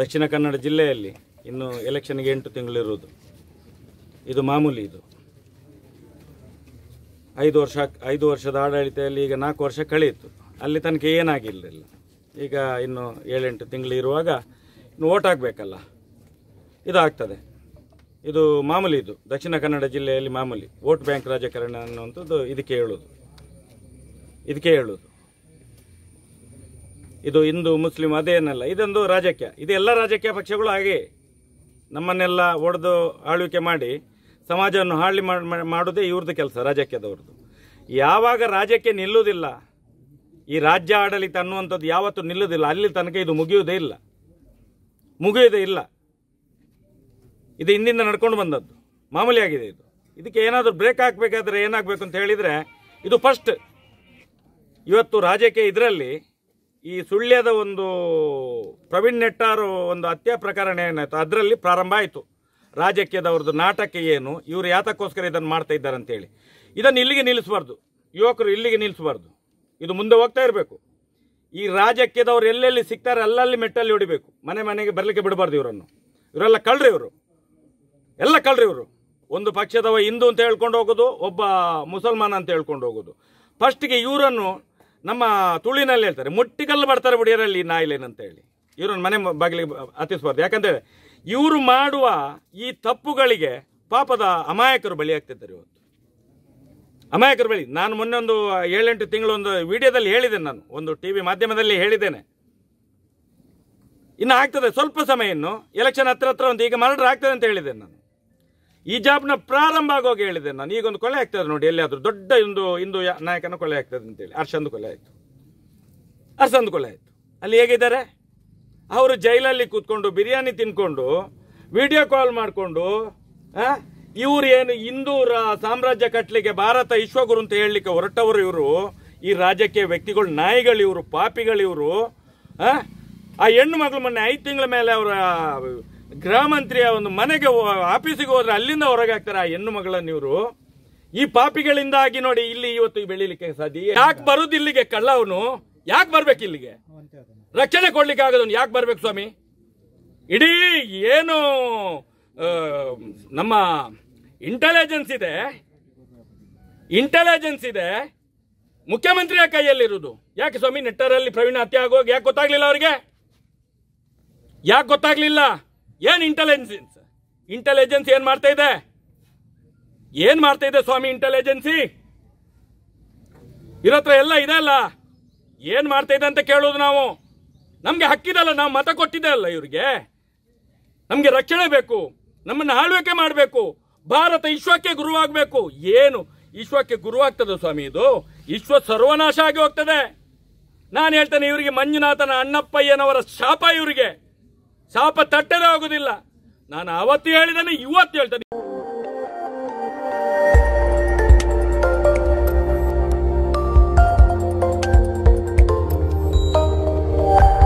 ದಕ್ಷಿಣ ಕನ್ನಡ ಜಿಲ್ಲೆಯಲ್ಲಿ ಇನ್ನು ಎಲೆಕ್ಷನ್ಗೆ ಎಂಟು ತಿಂಗಳಿರುವುದು ಇದು ಮಾಮೂಲಿ ಇದು ಐದು ವರ್ಷ ಐದು ವರ್ಷದ ಆಡಳಿತದಲ್ಲಿ ಈಗ ನಾಲ್ಕು ವರ್ಷ ಕಳೆಯಿತು ಅಲ್ಲಿ ತನಕ ಏನಾಗಿರಲಿಲ್ಲ ಈಗ ಇನ್ನು ಏಳೆಂಟು ತಿಂಗಳು ಇರುವಾಗ ಇನ್ನು ಓಟ್ ಹಾಕಬೇಕಲ್ಲ ಇದು ಆಗ್ತದೆ ಇದು ಮಾಮೂಲಿ ಇದು ದಕ್ಷಿಣ ಕನ್ನಡ ಜಿಲ್ಲೆಯಲ್ಲಿ ಮಾಮೂಲಿ ವೋಟ್ ಬ್ಯಾಂಕ್ ರಾಜಕಾರಣ ಅನ್ನುವಂಥದ್ದು ಇದಕ್ಕೆ ಹೇಳೋದು ಇದಕ್ಕೆ ಹೇಳೋದು ಇದು ಹಿಂದೂ ಮುಸ್ಲಿಂ ಅದೇನಲ್ಲ ಇದೊಂದು ರಾಜಕೀಯ ಇದು ಎಲ್ಲ ರಾಜಕೀಯ ಪಕ್ಷಗಳು ಹಾಗೆ ನಮ್ಮನ್ನೆಲ್ಲ ಒಡೆದು ಆಳ್ವಿಕೆ ಮಾಡಿ ಸಮಾಜವನ್ನು ಹಾಳಿ ಮಾಡೋದೇ ಇವ್ರದ್ದು ಕೆಲಸ ರಾಜಕೀಯದವ್ರದ್ದು ಯಾವಾಗ ರಾಜಕೀಯ ನಿಲ್ಲುವುದಿಲ್ಲ ಈ ರಾಜ್ಯ ಆಡಳಿತ ಅನ್ನುವಂಥದ್ದು ಯಾವತ್ತೂ ನಿಲ್ಲುವುದಿಲ್ಲ ಅಲ್ಲಿ ತನಕ ಇದು ಮುಗಿಯುವುದೇ ಇಲ್ಲ ಮುಗಿಯುವುದೇ ಇಲ್ಲ ಇದು ಹಿಂದಿಂದ ನಡ್ಕೊಂಡು ಬಂದದ್ದು ಮಾಮೂಲಿ ಆಗಿದೆ ಇದು ಇದಕ್ಕೆ ಏನಾದರೂ ಬ್ರೇಕ್ ಹಾಕಬೇಕಾದ್ರೆ ಏನಾಗಬೇಕು ಅಂತ ಹೇಳಿದರೆ ಇದು ಫಸ್ಟ್ ಇವತ್ತು ರಾಜಕೀಯ ಇದರಲ್ಲಿ ಈ ಸುಳ್ಯದ ಒಂದು ಪ್ರವೀಣ್ ನೆಟ್ಟಾರ್ ಒಂದು ಹತ್ಯೆ ಪ್ರಕರಣ ಏನಾಯ್ತು ಅದರಲ್ಲಿ ಪ್ರಾರಂಭ ಆಯಿತು ರಾಜಕೀಯದವ್ರದ್ದು ನಾಟಕ ಏನು ಇವರು ಯಾತಕ್ಕೋಸ್ಕರ ಇದನ್ನು ಮಾಡ್ತಾ ಇದ್ದಾರೆ ಅಂತೇಳಿ ಇದನ್ನು ಇಲ್ಲಿಗೆ ನಿಲ್ಲಿಸಬಾರ್ದು ಯುವಕರು ಇಲ್ಲಿಗೆ ನಿಲ್ಲಿಸಬಾರ್ದು ಇದು ಮುಂದೆ ಹೋಗ್ತಾ ಇರಬೇಕು ಈ ರಾಜಕೀಯದವ್ರು ಎಲ್ಲೆಲ್ಲಿ ಸಿಗ್ತಾರೆ ಅಲ್ಲಲ್ಲಿ ಮೆಟ್ಟಲ್ಲಿ ಹೊಡಿಬೇಕು ಮನೆ ಮನೆಗೆ ಬರಲಿಕ್ಕೆ ಬಿಡಬಾರ್ದು ಇವರನ್ನು ಇವರೆಲ್ಲ ಕಳ್ರಿ ಇವರು ಎಲ್ಲ ಕಳ್ರಿ ಇವರು ಒಂದು ಪಕ್ಷದವ ಹಿಂದೂ ಅಂತ ಹೇಳ್ಕೊಂಡು ಹೋಗೋದು ಒಬ್ಬ ಮುಸಲ್ಮಾನ ಅಂತ ಹೇಳ್ಕೊಂಡು ಹೋಗೋದು ಫಸ್ಟಿಗೆ ಇವರನ್ನು ನಮ್ಮ ತುಳಿನಲ್ಲಿ ಹೇಳ್ತಾರೆ ಮುಟ್ಟಿಗಲ್ಲು ಬರ್ತಾರೆ ಹುಡುಗಿಯರಲ್ಲಿ ನಾಯಿಲೇನಂತ ಹೇಳಿ ಇವ್ರನ್ನ ಮನೆ ಬಾಗಿಲಿಗೆ ಹತ್ತಿಸ್ಬಾರ್ದು ಯಾಕಂದ್ರೆ ಇವರು ಮಾಡುವ ಈ ತಪ್ಪುಗಳಿಗೆ ಪಾಪದ ಅಮಾಯಕರು ಆಗ್ತಿದ್ದಾರೆ ಇವತ್ತು ಅಮಾಯಕರು ಬಳಿ ನಾನು ಮೊನ್ನೆ ಒಂದು ಏಳೆಂಟು ತಿಂಗಳು ಒಂದು ವಿಡಿಯೋದಲ್ಲಿ ಹೇಳಿದ್ದೇನೆ ನಾನು ಒಂದು ಟಿ ವಿ ಮಾಧ್ಯಮದಲ್ಲಿ ಹೇಳಿದ್ದೇನೆ ಇನ್ನು ಆಗ್ತದೆ ಸ್ವಲ್ಪ ಸಮಯ ಇನ್ನು ಎಲೆಕ್ಷನ್ ಹತ್ರ ಹತ್ರ ಒಂದು ಈಗ ಮರ್ಡರ್ ಆಗ್ತದೆ ಅಂತ ಹೇಳಿದ್ದೇನೆ ನಾನು ಈ ಜಾಬ್ನ ಪ್ರಾರಂಭ ಆಗೋಗಿ ಹೇಳಿದೆ ನಾನು ಈಗ ಒಂದು ಕೊಲೆ ಆಗ್ತದೆ ನೋಡಿ ಎಲ್ಲಿಯಾದರೂ ದೊಡ್ಡ ಒಂದು ಹಿಂದೂ ನಾಯಕನ ಕೊಲೆ ಆಗ್ತದೆ ಅಂತೇಳಿ ಅರ್ಷಂದು ಕೊಲೆ ಆಯಿತು ಅರ್ಷಂದು ಕೊಲೆ ಆಯಿತು ಅಲ್ಲಿ ಹೇಗಿದ್ದಾರೆ ಅವರು ಜೈಲಲ್ಲಿ ಕೂತ್ಕೊಂಡು ಬಿರಿಯಾನಿ ತಿನ್ಕೊಂಡು ವಿಡಿಯೋ ಕಾಲ್ ಮಾಡಿಕೊಂಡು ಇವ್ರು ಏನು ಹಿಂದೂರ ಸಾಮ್ರಾಜ್ಯ ಕಟ್ಟಲಿಕ್ಕೆ ಭಾರತ ವಿಶ್ವಗುರು ಅಂತ ಹೇಳಲಿಕ್ಕೆ ಹೊರಟವರು ಇವರು ಈ ರಾಜಕೀಯ ವ್ಯಕ್ತಿಗಳು ನಾಯಿಗಳಿವರು ಪಾಪಿಗಳಿವರು ಆ ಹೆಣ್ಣು ಮಗಳು ಮೊನ್ನೆ ಐದು ತಿಂಗಳ ಮೇಲೆ ಅವರ ಗೃಹಮಂತ್ರಿಯ ಒಂದು ಮನೆಗೆ ಆಫೀಸಿಗೆ ಹೋದ್ರೆ ಅಲ್ಲಿಂದ ಹೊರಗೆ ಹಾಕ್ತಾರೆ ಆ ಹೆಣ್ಣು ಮಗಳ ಇವರು ಈ ಪಾಪಿಗಳಿಂದಾಗಿ ನೋಡಿ ಇಲ್ಲಿ ಇವತ್ತು ಬೆಳಿಲಿಕ್ಕೆ ಸಾಧ್ಯ ಯಾಕೆ ಬರುದು ಇಲ್ಲಿಗೆ ಕಳ್ಳವನು ಯಾಕೆ ಬರ್ಬೇಕು ಇಲ್ಲಿಗೆ ರಕ್ಷಣೆ ಕೊಡ್ಲಿಕ್ಕೆ ಆಗದವನು ಯಾಕೆ ಬರ್ಬೇಕು ಸ್ವಾಮಿ ಇಡೀ ಏನು ನಮ್ಮ ಇಂಟೆಲಿಜೆನ್ಸ್ ಇದೆ ಇಂಟೆಲಿಜೆನ್ಸ್ ಇದೆ ಮುಖ್ಯಮಂತ್ರಿಯ ಕೈಯಲ್ಲಿರುವುದು ಯಾಕೆ ಸ್ವಾಮಿ ನೆಟ್ಟರಲ್ಲಿ ಪ್ರವೀಣ್ ಹತ್ಯೆ ಆಗೋಗಿ ಯಾಕೆ ಗೊತ್ತಾಗ್ಲಿಲ್ಲ ಅವರಿಗೆ ಯಾಕೆ ಗೊತ್ತಾಗ್ಲಿಲ್ಲ ಏನು ಇಂಟೆಲಿಜೆನ್ಸ್ ಇಂಟೆಲಿಜೆನ್ಸ್ ಏನು ಮಾಡ್ತಾ ಇದೆ ಏನು ಮಾಡ್ತಾ ಇದೆ ಸ್ವಾಮಿ ಇಂಟೆಲಿಜೆನ್ಸಿ ಇರತ್ರ ಎಲ್ಲ ಇದೆ ಅಲ್ಲ ಏನು ಮಾಡ್ತಾ ಇದೆ ಅಂತ ಕೇಳೋದು ನಾವು ನಮಗೆ ಹಕ್ಕಿದಲ್ಲ ನಾವು ಮತ ಕೊಟ್ಟಿದೆ ಅಲ್ಲ ಇವರಿಗೆ ನಮಗೆ ರಕ್ಷಣೆ ಬೇಕು ನಮ್ಮನ್ನು ಆಳ್ವಿಕೆ ಮಾಡಬೇಕು ಭಾರತ ವಿಶ್ವಕ್ಕೆ ಗುರುವಾಗಬೇಕು ಏನು ವಿಶ್ವಕ್ಕೆ ಗುರುವಾಗ್ತದೆ ಸ್ವಾಮಿ ಇದು ವಿಶ್ವ ಸರ್ವನಾಶ ಆಗಿ ಹೋಗ್ತದೆ ನಾನು ಹೇಳ್ತೇನೆ ಇವರಿಗೆ ಮಂಜುನಾಥನ ಅಣ್ಣಪ್ಪಯ್ಯನವರ ಶಾಪ ಇವರಿಗೆ ಶಾಪ ತಟ್ಟದೇ ಆಗುದಿಲ್ಲ ನಾನು ಅವತ್ತು ಹೇಳಿದ್ದೇನೆ ಇವತ್ತು ಹೇಳ್ತೇನೆ